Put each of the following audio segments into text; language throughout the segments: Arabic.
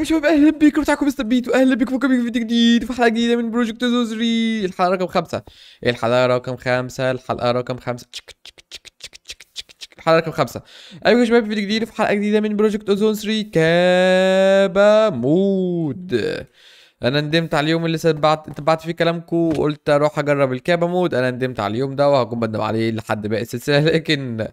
مرحبا شباب اهلا بكم مستر بيت واهلا بكم في فيديو جديد في حلقه جديده من بروجكت زوزري الحلقه رقم خمسة الحلقه رقم خمسة الحلقه رقم خمسة تشك تشك تشك تشك تشك تشك تشك الحلقه رقم خمسة ايوه يا شباب فيديو جديد في حلقه جديده من بروجكت اوزون 3 كابا مود انا ندمت على اليوم اللي سبعت انت بعت فيه كلامكم وقلت اروح اجرب الكابا مود انا ندمت على اليوم ده وهكون بندم عليه لحد باقي السلسله لكن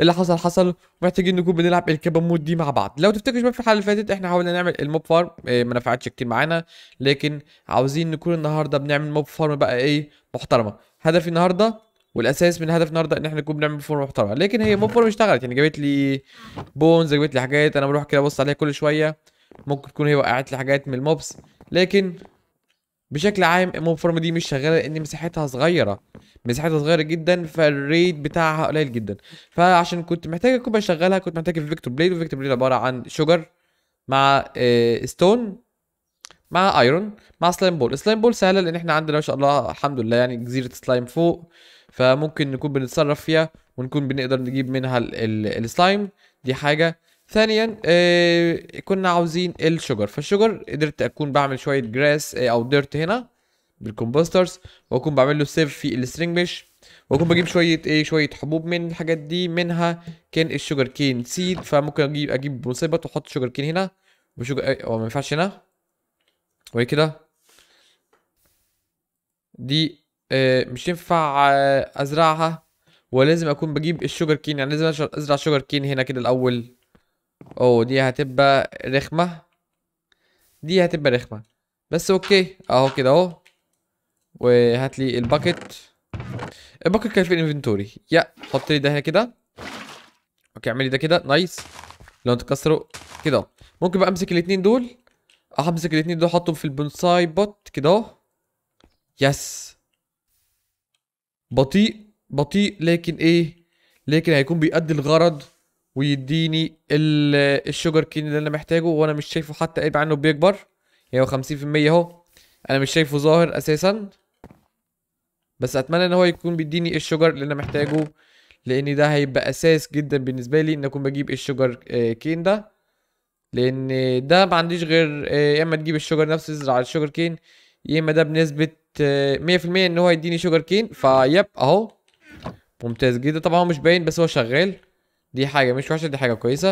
اللي حصل حصل محتاجين نكون بنلعب الكابا مود دي مع بعض لو تفتكروا شباب في الحلقه اللي فاتت احنا حاولنا نعمل الموب فارم إيه، ما نفعتش كتير معانا لكن عاوزين نكون النهارده بنعمل موب فارم بقى ايه محترمه هدفي النهارده والاساس من هدف النهارده ان احنا نكون بنعمل فورم محترمه لكن هي موب فورم اشتغلت يعني جابت لي بونز جابت لي حاجات انا بروح كده ابص عليها كل شويه ممكن تكون هي وقعت لي حاجات من الموبس لكن بشكل عام الموب فارم دي مش شغاله لان مساحتها صغيره مساحتها صغيره جدا فالريت بتاعها قليل جدا فعشان كنت محتاج اكون بشغلها كنت محتاج فيكتور بليد وفيكتور بليد عباره عن شوجر مع اه ستون مع ايرون مع سلايم بول سلايم بول سهله لان احنا عندنا ما شاء الله الحمد لله يعني جزيره سلايم فوق فممكن نكون بنتصرف فيها ونكون بنقدر نجيب منها السلايم دي حاجه ثانيا آه كنا عاوزين الشجر فالشجر قدرت اكون بعمل شويه جراس آه، او ديرت هنا بالكومبوسترز واكون بعمل له سيف في السترينج مش واكون بجيب شويه ايه شويه حبوب من الحاجات دي منها كان الشجر كين سيد فممكن اجيب اجيب مصيبه واحط شجر كين هنا وشجر آه، هو ما ينفعش هنا وهي كده دي آه مش ينفع آه ازرعها ولازم اكون بجيب الشجر كين يعني لازم ازرع شجر كين هنا كده الاول اوه دي هتبقى رخمة دي هتبقى رخمة بس اوكي اهو كده اهو وهات لي الباكت الباكت كان في الانفنتوري يا حط لي ده هنا كده اوكي اعملي ده كده نايس لو تكسره كده ممكن بقى امسك الاتنين دول امسك الاتنين دول احطهم في البونساي بوت كده اهو يس بطيء بطيء لكن ايه لكن هيكون بيأدي الغرض ويديني الشوجر كين اللي انا محتاجه وانا مش شايفه حتى قايل عنه بيكبر يعني هو خمسين في المية اهو انا مش شايفه ظاهر اساسا بس اتمنى ان هو يكون بيديني الشوجر اللي انا محتاجه لان ده هيبقى اساس جدا بالنسبه لي ان اكون بجيب الشوجر كين آه، ده لان ده ما عنديش غير آه، يا اما تجيب الشوجر نفسه تزرع الشوجر كين يا اما ده بنسبه آه، مية في المية ان هو يديني شوجر كين فيب اهو ممتاز جدا طبعا هو مش باين بس هو شغال دي حاجه مش وحشه دي حاجه كويسه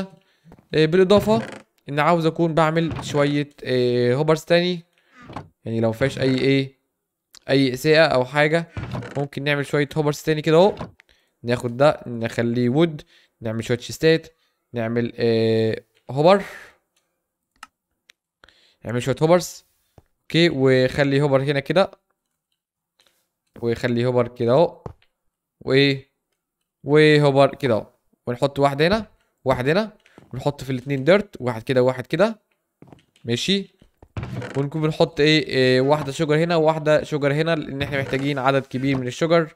آه، بالاضافه ان عاوز اكون بعمل شويه آه، هوبرز تاني يعني لو فيهاش اي ايه اي اساءه او حاجه ممكن نعمل شويه هوبرز تاني كده اهو ناخد ده نخليه وود نعمل شويه شيستات نعمل آه، هوبر نعمل شويه هوبرز اوكي وخلي هوبر هنا كده وخلي هوبر كده اهو وايه وهوبر كده اهو ونحط واحد هنا واحد هنا ونحط في الاثنين ديرت واحد كده وواحد كده ماشي ونكون بنحط ايه, إيه واحده شجر هنا وواحده شجر هنا لان احنا محتاجين عدد كبير من الشجر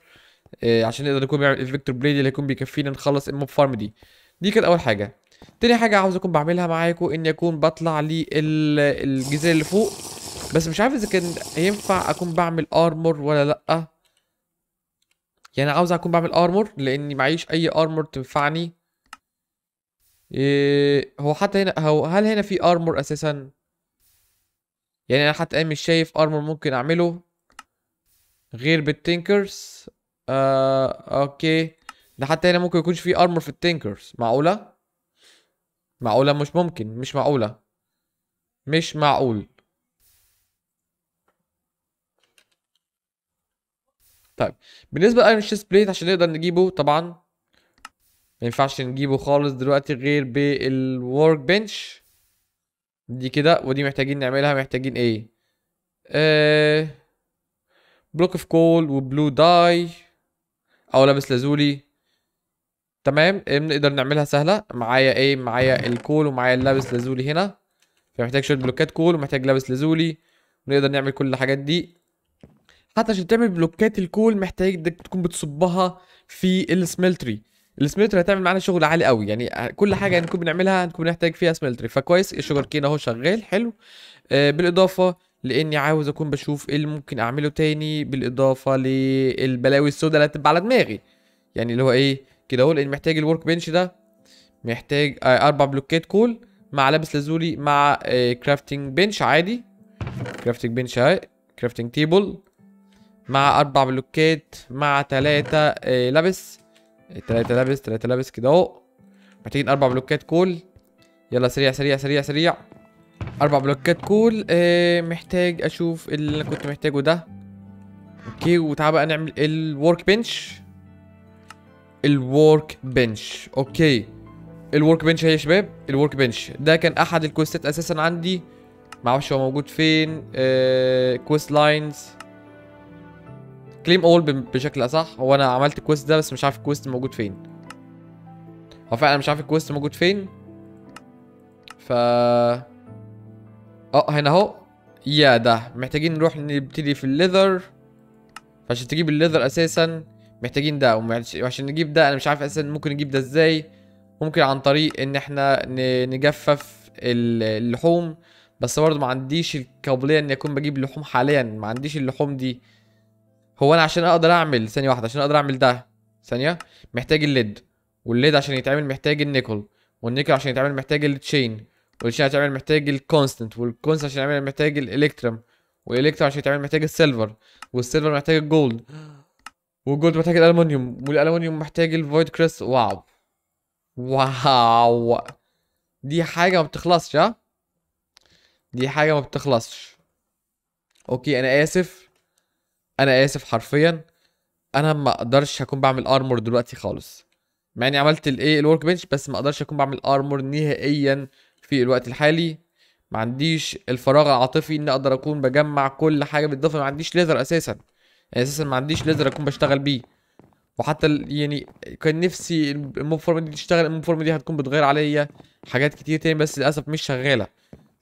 إيه عشان نقدر نكون بنعمل الفيكتور بليد اللي هيكون بيكفينا نخلص الموب فارم دي دي كانت اول حاجه تاني حاجه عاوز اكون بعملها معاكم اني اكون بطلع الجزيره اللي فوق بس مش عارف اذا كان ينفع اكون بعمل ارمور ولا لا يعني عاوز اكون بعمل ارمور لاني معيش اي ارمور تنفعني إيه هو حتى هنا هو هل هنا في ارمور اساسا يعني انا حتى مش شايف ارمور ممكن اعمله غير بالتينكرز آه اوكي ده حتى هنا ممكن يكونش في ارمور في التينكرز معقوله معقوله مش ممكن مش معقوله مش معقول طيب بالنسبه لايرون شيست بليت عشان نقدر نجيبه طبعا ما ينفعش نجيبه خالص دلوقتي غير بالورك بنش دي كده ودي محتاجين نعملها محتاجين ايه بلوك اوف كول وبلو داي او لابس لازولي تمام إيه، نقدر نعملها سهله معايا ايه معايا الكول ومعايا اللابس لازولي هنا فمحتاج شويه بلوكات كول ومحتاج لابس لازولي ونقدر نعمل كل الحاجات دي حتى عشان تعمل بلوكات الكول محتاج انك تكون بتصبها في السملتري السملتري هتعمل معانا شغل عالي قوي يعني كل حاجه هنكون يعني بنعملها هنكون بنحتاج فيها سملتري فكويس الشوجر كين اهو شغال حلو آه بالاضافه لاني عاوز اكون بشوف ايه اللي ممكن اعمله تاني بالاضافه للبلاوي السوداء اللي هتبقى على دماغي يعني اللي هو ايه كده اهو لان محتاج الورك بنش ده محتاج آه اربع بلوكات كول مع لابس لازولي مع آه كرافتنج بنش عادي كرافتنج بنش اهي كرافتنج تيبل مع اربع بلوكات مع تلاتة آه، لبس آه، تلاتة لبس تلاتة لبس كده اهو محتاجين اربع بلوكات كول يلا سريع سريع سريع سريع اربع بلوكات كول آه، محتاج اشوف اللي انا كنت محتاجه ده اوكي وتعالى بقى نعمل الورك بنش الورك بنش اوكي الورك بنش اهي يا شباب الورك بنش ده كان احد الكوستات اساسا عندي معرفش هو موجود فين آه كويست لاينز كليم اول بشكل اصح هو انا عملت الكويست ده بس مش عارف الكويست موجود فين هو فعلا مش عارف الكويست موجود فين ف اه هنا اهو يا ده محتاجين نروح نبتدي في الليذر عشان تجيب الليذر اساسا محتاجين ده وعشان نجيب ده انا مش عارف اساسا ممكن نجيب ده ازاي ممكن عن طريق ان احنا نجفف اللحوم بس برضه ما عنديش القابليه اني اكون بجيب لحوم حاليا ما عنديش اللحوم دي هو انا عشان اقدر اعمل ثانيه واحده عشان اقدر اعمل ده ثانيه محتاج الليد والليد عشان يتعمل محتاج النيكل والنيكل عشان يتعمل محتاج التشين والتشين عشان يتعمل محتاج الكونستنت والكونستنت عشان يتعمل محتاج الالكترم والالكترم عشان يتعمل محتاج السيلفر والسيلفر محتاج الجولد والجولد محتاج الالومنيوم والالومنيوم محتاج الفويد كريس واو واو دي حاجه ما بتخلصش ها دي حاجه ما بتخلصش اوكي انا اسف انا اسف حرفيا انا ما اقدرش اكون بعمل ارمور دلوقتي خالص مع اني عملت الايه الورك بنش بس ما اقدرش اكون بعمل ارمور نهائيا في الوقت الحالي ما عنديش الفراغ العاطفي اني اقدر اكون بجمع كل حاجه بالضفه ما عنديش ليزر اساسا يعني اساسا ما عنديش ليزر اكون بشتغل بيه وحتى يعني كان نفسي الموب فورم دي تشتغل الموب فورم دي هتكون بتغير عليا حاجات كتير تاني بس للاسف مش شغاله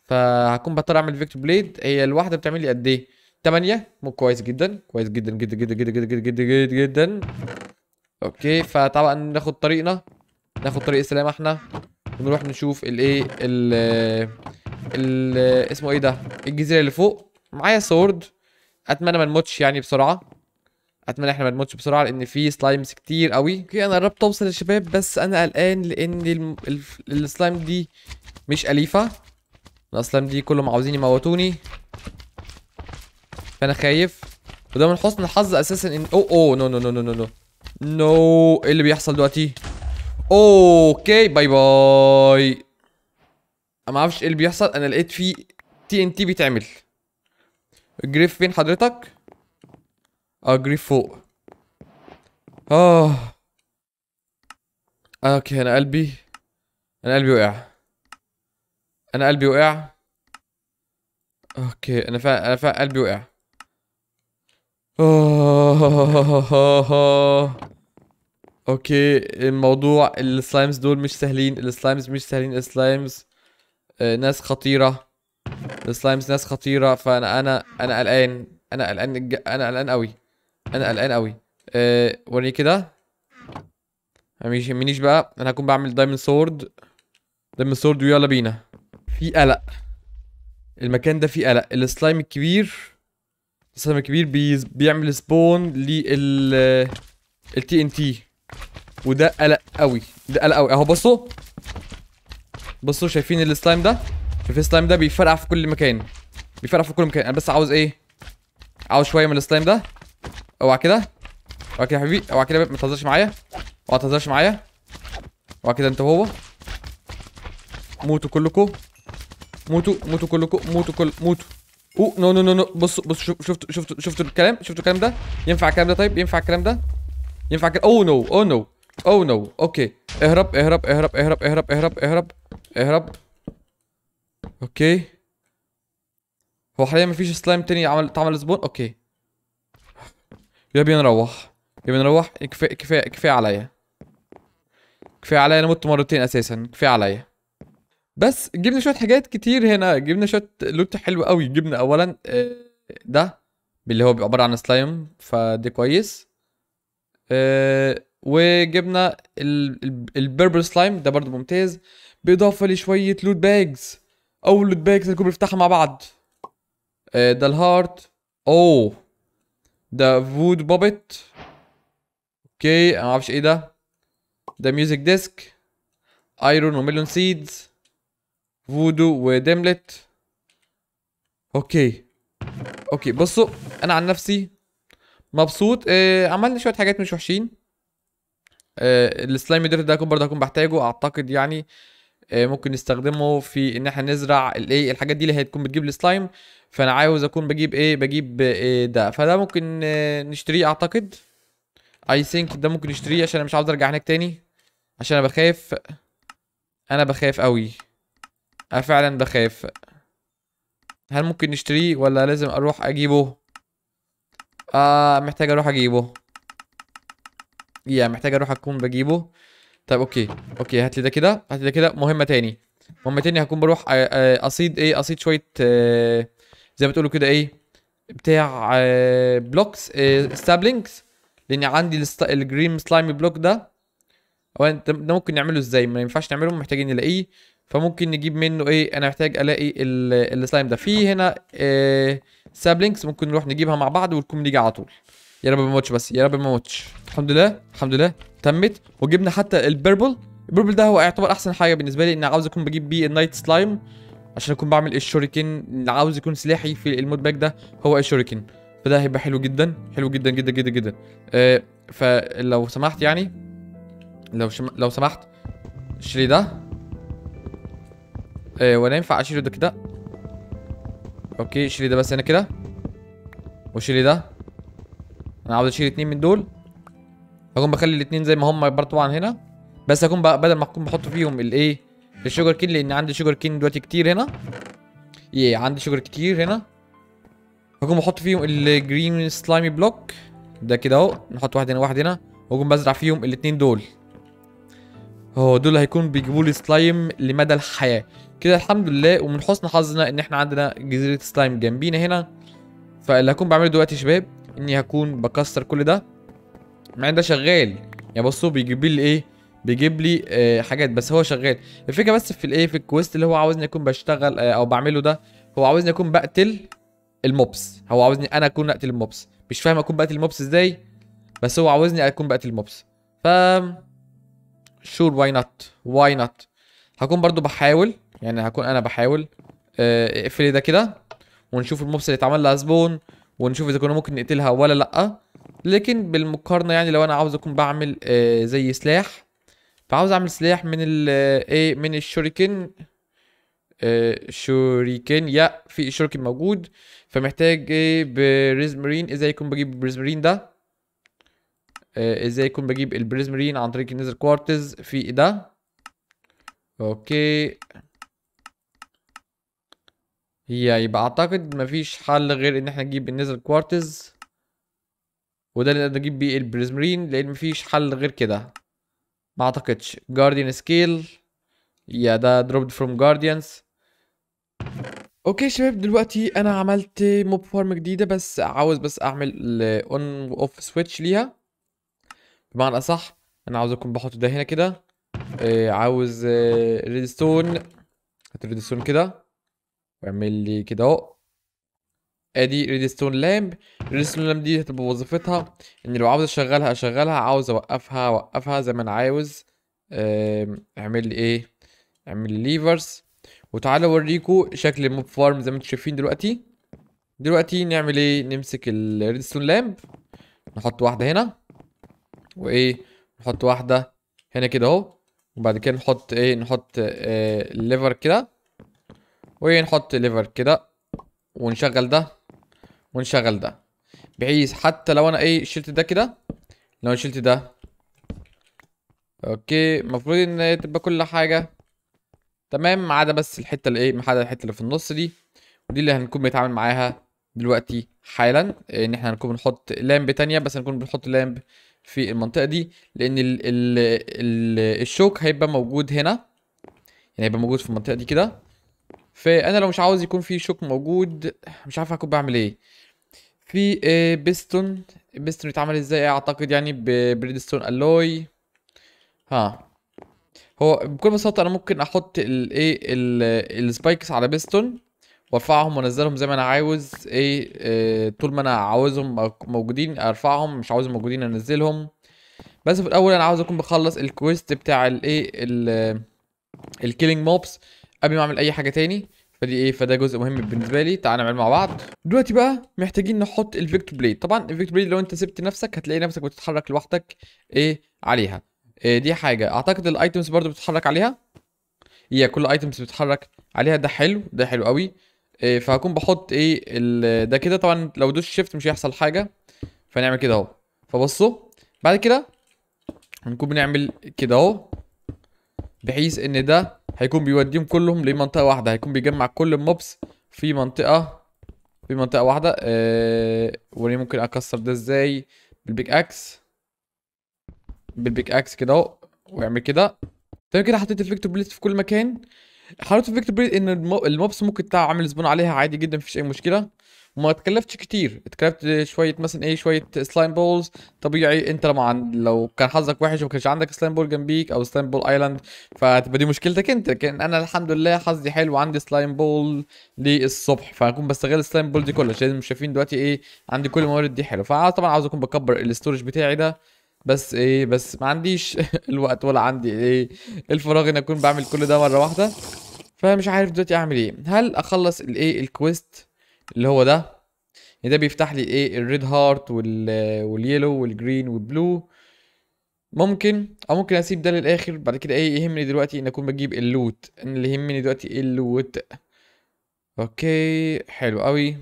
فهكون بضطر اعمل فيكتور بليد هي الواحده بتعمل لي قد ايه 8 مو كويس جدا كويس جدا جدا جدا جدا جدا جدا جدا جدا, جدا. اوكي فطبعا ناخد طريقنا ناخد طريق السلامه احنا ونروح نشوف الايه ال اسمه ايه ده الجزيره اللي فوق معايا سورد اتمنى ما نموتش يعني بسرعه اتمنى احنا ما نموتش بسرعه لان في سلايمز كتير قوي اوكي انا قربت اوصل يا شباب بس انا قلقان لان السلايم دي مش اليفه السلايم دي كلهم عاوزين يموتوني فانا خايف وده من حسن الحظ اساسا ان او او نو نو نو نو نو نو نو ايه اللي بيحصل دلوقتي اوكي باي باي ما اعرفش ايه اللي بيحصل انا لقيت في تي ان تي بيتعمل جريف فين حضرتك اه جريف فوق آه. اه اوكي انا قلبي انا قلبي وقع انا قلبي وقع اوكي انا فعلا انا فعلا قلبي وقع اوكي الموضوع السلايمز دول مش سهلين السلايمز مش سهلين السلايمز آه، ناس خطيره السلايمز ناس خطيره فانا انا انا قلقان انا قلقان انا قلقان قوي انا قلقان قوي أه وريني كده ما يهمنيش بقى انا هكون بعمل دايموند سورد دايموند سورد ويلا بينا في قلق المكان ده فيه قلق السلايم الكبير السهم الكبير بيعمل سبون لل التي ان تي وده قلق قوي ده قلق قوي اهو بصوا بصوا شايفين السلايم ده شايفين السلايم ده بيفرقع في كل مكان بيفرقع في كل مكان انا بس عاوز ايه عاوز شويه من السلايم ده اوعى كده اوعى كده يا حبيبي اوعى كده ما تهزرش معايا اوعى تهزرش معايا اوعى كده انت وهو موتوا كلكم موتوا موتوا كلكم موتوا كل موتوا او نو نو نو نو بص بص شفت شفت شفت شفت الكلام شفت الكلام ده ينفع الكلام ده طيب ينفع الكلام ده ينفع او نو او نو او نو اوكي اهرب اهرب اهرب اهرب اهرب اهرب اهرب اهرب اوكي هو حاليا مفيش سلايم تاني عمل اتعمل سبون اوكي يا بينا نروح يا بينا نروح كفايه كفايه كفايه عليا كفايه عليا انا مت مرتين اساسا كفايه عليا بس جبنا شويه حاجات كتير هنا جبنا شويه لوت حلو قوي جبنا اولا آه، ده اللي هو بيبقى عباره عن سلايم فدي كويس آه، وجبنا البربر سلايم ده برضو ممتاز بإضافة لشويه لوت باجز أول لوت باجز الكوبري بنفتحها مع بعض آه، ده الهارت اوه ده فود بابت اوكي انا معرفش ايه ده ده ميوزك ديسك ايرون وميلون سيدز فودو وديملت اوكي اوكي بصوا انا عن نفسي مبسوط آه عملنا شويه حاجات مش وحشين آه السلايم ده ده برضه هكون بحتاجه اعتقد يعني آه ممكن نستخدمه في ان احنا نزرع الايه الحاجات دي اللي هتكون بتجيب السلايم فانا عاوز اكون بجيب ايه بجيب آه ده فده ممكن آه نشتريه اعتقد اي ثينك ده ممكن نشتريه عشان انا مش عاوز ارجع هناك تاني عشان انا بخاف انا بخاف قوي انا فعلا بخاف هل ممكن نشتريه ولا لازم اروح اجيبه آه محتاج اروح اجيبه يا محتاج اروح اكون بجيبه طب اوكي اوكي هات لي ده كده هات لي ده كده مهمه تاني مهمه تاني هكون بروح آه، آه، اصيد ايه اصيد شويه آه، زي ما تقولوا كده ايه بتاع بلوكس آه ستابلينجز لان عندي الجريم سلايم بلوك ده هو ده ممكن نعمله ازاي ما ينفعش نعمله محتاجين نلاقيه فممكن نجيب منه ايه انا محتاج الاقي السلايم ده في هنا آه، سابلينكس ممكن نروح نجيبها مع بعض والكم نيجي على طول يا رب ما بس يا رب ما موتش الحمد لله الحمد لله تمت وجبنا حتى البيربل البيربل ده هو يعتبر احسن حاجه بالنسبه لي ان عاوز اكون بجيب بيه النايت سلايم عشان اكون بعمل الشوريكن اللي عاوز يكون سلاحي في المود باك ده هو الشوريكن فده هيبقى حلو جدا حلو جدا جدا جدا جدا آه فلو سمحت يعني لو شم... لو سمحت اشتري ده إيه ولا ينفع اشيله ده كده اوكي شيل ده بس هنا كده وشيلي ده انا عاوز اشيل اتنين من دول هكون بخلي الاتنين زي ما هم برضه طبعا هنا بس هكون بدل ما اكون بحط فيهم الايه الشوجر كين لان عندي شوجر كين دلوقتي كتير هنا ايه عندي شوجر كتير هنا هكون بحط فيهم الجرين سلايمي بلوك ده كده اهو نحط واحد هنا واحد هنا واكون بزرع فيهم الاتنين دول هو دول هيكون بيجيبوا لي سلايم لمدى الحياه كده الحمد لله ومن حسن حظنا ان احنا عندنا جزيره سلايم جنبينا هنا فاللي هكون بعمله دلوقتي يا شباب اني هكون بكسر كل ده مع ان ده شغال يعني بصوا بيجيب لي ايه بيجيب لي آه حاجات بس هو شغال الفكره بس في الايه في الكويست اللي هو عاوزني اكون بشتغل آه او بعمله ده هو عاوزني اكون بقتل الموبس هو عاوزني انا اكون اقتل الموبس مش فاهم اكون بقتل الموبس ازاي بس هو عاوزني اكون بقتل الموبس ف شور واي نوت واي نوت هكون برضو بحاول يعني هكون انا بحاول آه، اقفل ده كده ونشوف الموبس اللي اتعمل لها سبون ونشوف اذا كنا ممكن نقتلها ولا لا لكن بالمقارنه يعني لو انا عاوز اكون بعمل آه، زي سلاح فعاوز اعمل سلاح من ال آه، ايه من الشوريكن شوريكن يا في شوريكن موجود فمحتاج ايه بريزمرين ازاي يكون بجيب بريزمرين ده آه، ازاي اكون بجيب البريزمرين عن طريق النيزر كوارتز في ده اوكي هي يبقى اعتقد مفيش حل غير ان احنا نجيب النيزر كوارتز وده اللي نقدر نجيب بيه البريزمرين لان مفيش حل غير كده ما اعتقدش جارديان سكيل يا ده دروبد فروم جارديانز اوكي شباب دلوقتي انا عملت موب فارم جديده بس عاوز بس اعمل اون واوف سويتش ليها بمعنى اصح انا عاوزكم بحط ده هنا كده إيه عاوز ريدستون آه، هات ريدستون كده واعمل لي كده اهو ادي ريدستون لامب ريدستون لامب دي هتبقى وظيفتها ان لو عاوز اشغلها اشغلها عاوز اوقفها اوقفها زي ما انا عاوز اعمل لي ايه اعمل لي ليفرز وتعالى اوريكم شكل الموب فارم زي ما انتم شايفين دلوقتي دلوقتي نعمل ايه نمسك الريدستون لامب نحط واحده هنا وايه نحط واحده هنا كده اهو وبعد كده نحط ايه نحط إيه ليفر كده ونحط ليفر كده ونشغل ده ونشغل ده بحيث حتى لو انا ايه شلت ده كده لو شلت ده اوكي المفروض ان تبقى كل حاجه تمام ما عدا بس الحته اللي ايه ما عدا الحته اللي في النص دي ودي اللي هنكون بنتعامل معاها دلوقتي حالا ان احنا هنكون بنحط لامب تانية بس هنكون بنحط لامب في المنطقه دي لان ال ال ال الشوك هيبقى موجود هنا يعني هيبقى موجود في المنطقه دي كده فانا لو مش عاوز يكون في شوك موجود مش عارف هكون بعمل ايه في آه، بيستون بيستون يتعمل ازاي اعتقد يعني ببريدستون الوي ها هو بكل بساطه انا ممكن احط الايه السبايكس على بيستون وارفعهم وانزلهم زي ما انا عاوز ايه, إيه طول ما انا عاوزهم موجودين ارفعهم مش عاوزهم موجودين انزلهم بس في الاول انا عاوز اكون بخلص الكويست بتاع الايه الكيلينج موبس قبل ما اعمل اي حاجه تاني فدي ايه فده جزء مهم بالنسبه لي تعال نعمل مع بعض دلوقتي بقى محتاجين نحط الفيكتور بليد طبعا الفيكتور بليد لو انت سبت نفسك هتلاقي نفسك بتتحرك لوحدك ايه عليها إيه دي حاجه اعتقد الايتمز برضو بتتحرك عليها هي كل ايتمز بتتحرك عليها ده حلو ده حلو قوي إيه فهكون بحط ايه ده كده طبعا لو دوس شيفت مش هيحصل حاجه فنعمل كده اهو فبصوا بعد كده هنكون بنعمل كده اهو بحيث ان ده هيكون بيوديهم كلهم لمنطقه واحده هيكون بيجمع كل الموبس في منطقه في منطقه واحده أه وري ممكن اكسر ده ازاي بالبيك اكس بالبيك اكس كده اهو واعمل كده تمام كده حطيت الفيكتور بليت في كل مكان حلاوه فيكتور بريد ان الموبس ممكن تعمل عامل زبون عليها عادي جدا مفيش اي مشكله وما اتكلفتش كتير اتكلفت شويه مثلا ايه شويه سلايم بولز طبيعي انت لما عن... لو كان حظك وحش وما كانش عندك سلايم بول جنبيك او سلايم بول ايلاند فهتبقى دي مشكلتك انت لكن انا الحمد لله حظي حلو عندي سلايم بول للصبح فهكون بستغل السلايم بول دي كلها عشان شايفين دلوقتي ايه عندي كل الموارد دي حلو فطبعا عاوز اكون بكبر الاستورج بتاعي ده بس ايه بس ما عنديش الوقت ولا عندي ايه الفراغ ان اكون بعمل كل ده مره واحده فمش عارف دلوقتي اعمل ايه هل اخلص الايه الكويست اللي هو ده يعني ده بيفتح لي ايه الريد هارت واليلو والجرين والبلو ممكن او ممكن اسيب ده للاخر بعد كده ايه يهمني دلوقتي ان اكون بجيب اللوت ان اللي يهمني دلوقتي ايه اللوت اوكي حلو قوي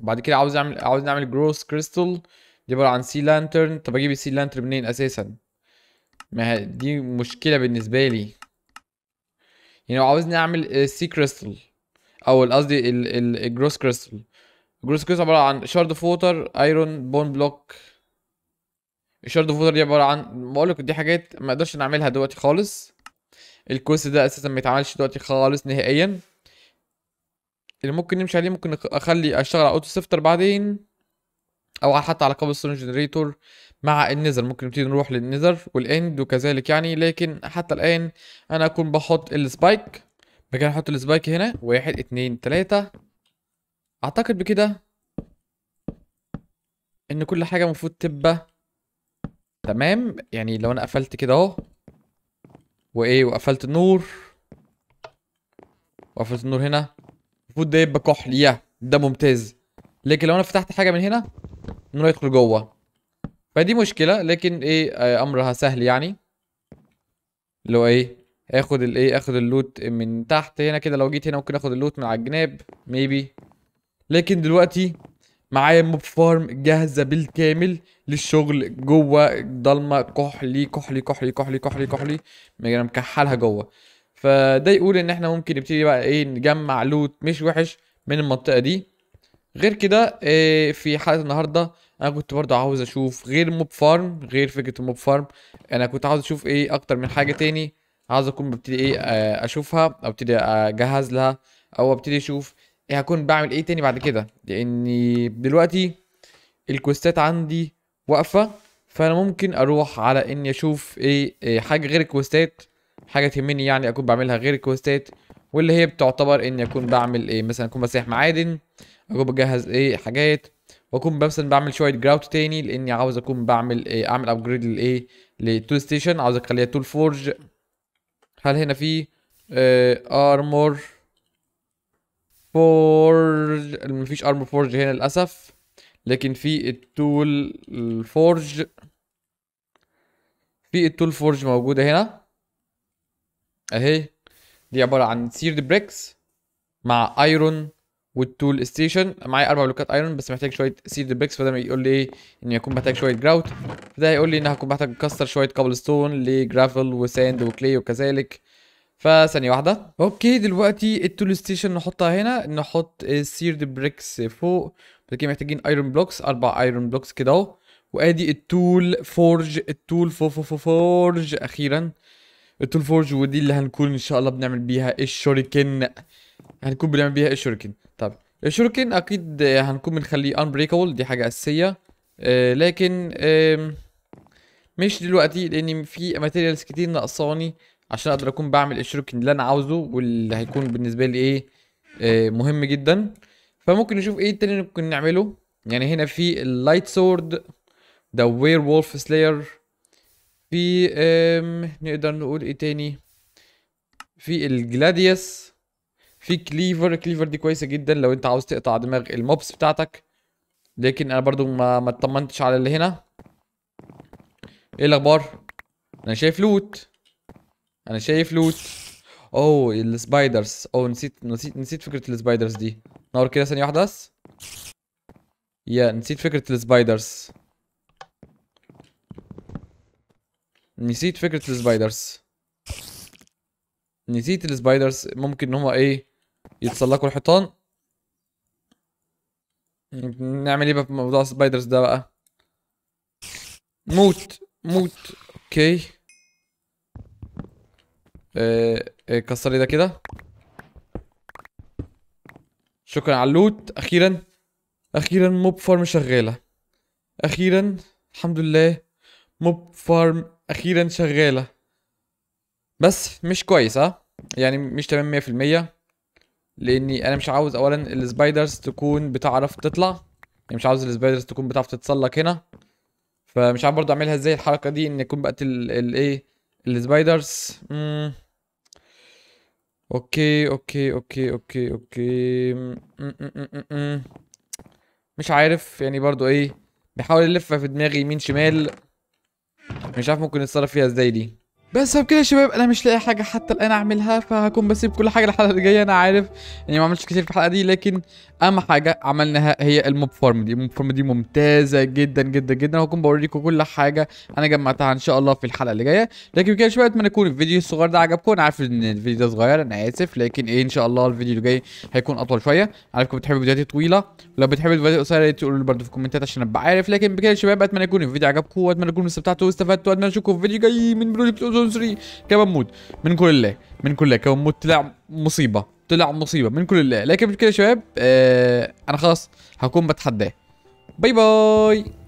بعد كده عاوز اعمل عاوز نعمل جروس كريستال دي عباره عن سي لانترن طب اجيب السي لانترن منين اساسا ما دي مشكله بالنسبه لي يعني لو عاوزني اعمل السي كريستال او قصدي الجروس كريستال الجروس كريستال عباره عن شارد فوتر ايرون بون بلوك الشارد فوتر دي عباره عن بقول لك دي حاجات ما اقدرش نعملها دلوقتي خالص الكوست ده اساسا ما يتعملش دلوقتي خالص نهائيا اللي ممكن نمشي عليه ممكن اخلي اشتغل على اوتو سيفتر بعدين او حتى على ستون جنريتور مع النذر ممكن نبتدي نروح للنذر والاند وكذلك يعني لكن حتى الان انا اكون بحط السبايك مكان احط السبايك هنا واحد اتنين تلاتة اعتقد بكده ان كل حاجة المفروض تبقى تمام يعني لو انا قفلت كده اهو وايه وقفلت النور وقفلت النور هنا المفروض ده يبقى كحل يا ده ممتاز لكن لو انا فتحت حاجة من هنا انه يدخل جوه فدي مشكله لكن ايه آه، امرها سهل يعني اللي هو ايه اخد الايه اخد اللوت من تحت هنا كده لو جيت هنا ممكن اخد اللوت من على الجناب ميبي لكن دلوقتي معايا موب فارم جاهزه بالكامل للشغل جوه ضلمه كحلي كحلي كحلي كحلي كحلي كحلي انا مكحلها جوه فده يقول ان احنا ممكن نبتدي بقى ايه نجمع لوت مش وحش من المنطقه دي غير كده إيه في حلقه النهارده انا كنت برضو عاوز اشوف غير موب فارم غير فكره الموب فارم انا كنت عاوز اشوف ايه اكتر من حاجه تاني عاوز اكون ببتدي ايه آه، اشوفها او ابتدي اجهز لها او ابتدي اشوف ايه هكون بعمل ايه تاني بعد كده لاني دلوقتي الكوستات عندي واقفه فانا ممكن اروح على اني اشوف ايه, إيه حاجه غير الكوستات حاجه تهمني يعني اكون بعملها غير الكوستات واللي هي بتعتبر اني اكون بعمل ايه مثلا اكون بسيح معادن اكون بجهز ايه حاجات واكون بس بعمل شويه جراوت تاني لاني عاوز اكون بعمل ايه اعمل ابجريد للايه للتول ستيشن عاوز اخليها تول فورج هل هنا في اه ارمور فورج مفيش ارمور فورج هنا للاسف لكن في التول الفورج في التول فورج موجوده هنا اهي دي عباره عن سيرد بريكس مع ايرون والتول ستيشن معايا اربع بلوكات ايرون بس محتاج شويه سيد بريكس فده يقول لي ان اني محتاج شويه جراوت فده هيقول لي ان هكون محتاج اكسر شويه كابل ستون لجرافل وساند وكلي وكذلك فثانيه واحده اوكي دلوقتي التول ستيشن نحطها هنا نحط السيرد بريكس فوق كده محتاجين ايرون بلوكس اربع ايرون بلوكس كده اهو وادي التول فورج التول فو فو فو فورج اخيرا التول فورج ودي اللي هنكون ان شاء الله بنعمل بيها الشوريكن هنكون بنعمل بيها الشوريكن الشوريكن اكيد هنكون بنخليه انبريكابل دي حاجه اساسيه آه، لكن مش دلوقتي لان في ماتيريالز كتير ناقصاني عشان اقدر اكون بعمل الشوركين اللي انا عاوزه واللي هيكون بالنسبه لي ايه آه، مهم جدا فممكن نشوف ايه التاني ممكن نعمله يعني هنا في اللايت سورد ذا وير وولف سلاير في نقدر نقول ايه تاني في الجلاديوس في كليفر كليفر دي كويسه جدا لو انت عاوز تقطع دماغ الموبس بتاعتك لكن انا برضو ما ما اطمنتش على اللي هنا ايه الاخبار انا شايف لوت انا شايف لوت اوه السبايدرز او نسيت نسيت نسيت فكره السبايدرز دي نور كده ثانيه واحده بس يا نسيت فكره السبايدرز نسيت فكره السبايدرز نسيت السبايدرز ممكن ان هم ايه يتسلقوا الحيطان نعمل ايه بقى في موضوع سبايدرز ده بقى موت موت اوكي ايه كسر لي ده كده شكرا على اللوت اخيرا اخيرا موب فارم شغاله اخيرا الحمد لله موب فارم اخيرا شغاله بس مش كويس ها يعني مش تمام 100% لاني انا مش عاوز اولا السبايدرز تكون بتعرف تطلع يعني مش عاوز السبايدرز تكون بتعرف تتسلق هنا فمش عارف برضو اعملها ازاي الحركه دي ان يكون بقت الايه السبايدرز اوكي اوكي اوكي اوكي اوكي مش عارف يعني برضو ايه بحاول الف في دماغي يمين شمال مش عارف ممكن نتصرف فيها ازاي دي بس بكده يا شباب انا مش لاقي حاجه حتى الان اعملها فهكون بسيب كل حاجه للحلقه اللي جايه انا عارف اني يعني ما عملتش كتير في الحلقه دي لكن اهم حاجه عملناها هي الموب فورم دي الموب فورم دي ممتازه جدا جدا جدا هكون بوريكم كل حاجه انا جمعتها ان شاء الله في الحلقه اللي جايه لكن كده شويه اتمنى يكون الفيديو الصغير ده عجبكم انا عارف ان الفيديو ده صغير انا اسف لكن ايه ان شاء الله الفيديو اللي جاي هيكون اطول شويه عارفكم بتحبوا فيديوهاتي طويله ولو بتحبوا الفيديوهات القصيره تقولوا لي برده في الكومنتات عشان ابقى عارف لكن بكده يا شباب اتمنى يكون الفيديو عجبكم واتمنى تكونوا استفدتوا واستفدتوا واتمنى اشوفكم في فيديو جاي من بروجكت اوزون 3 كمان موت من كل الله من كل الله كمان موت طلع مصيبه طلع مصيبه من كل الله لكن كده يا شباب آه انا خلاص هكون بتحداه باي باي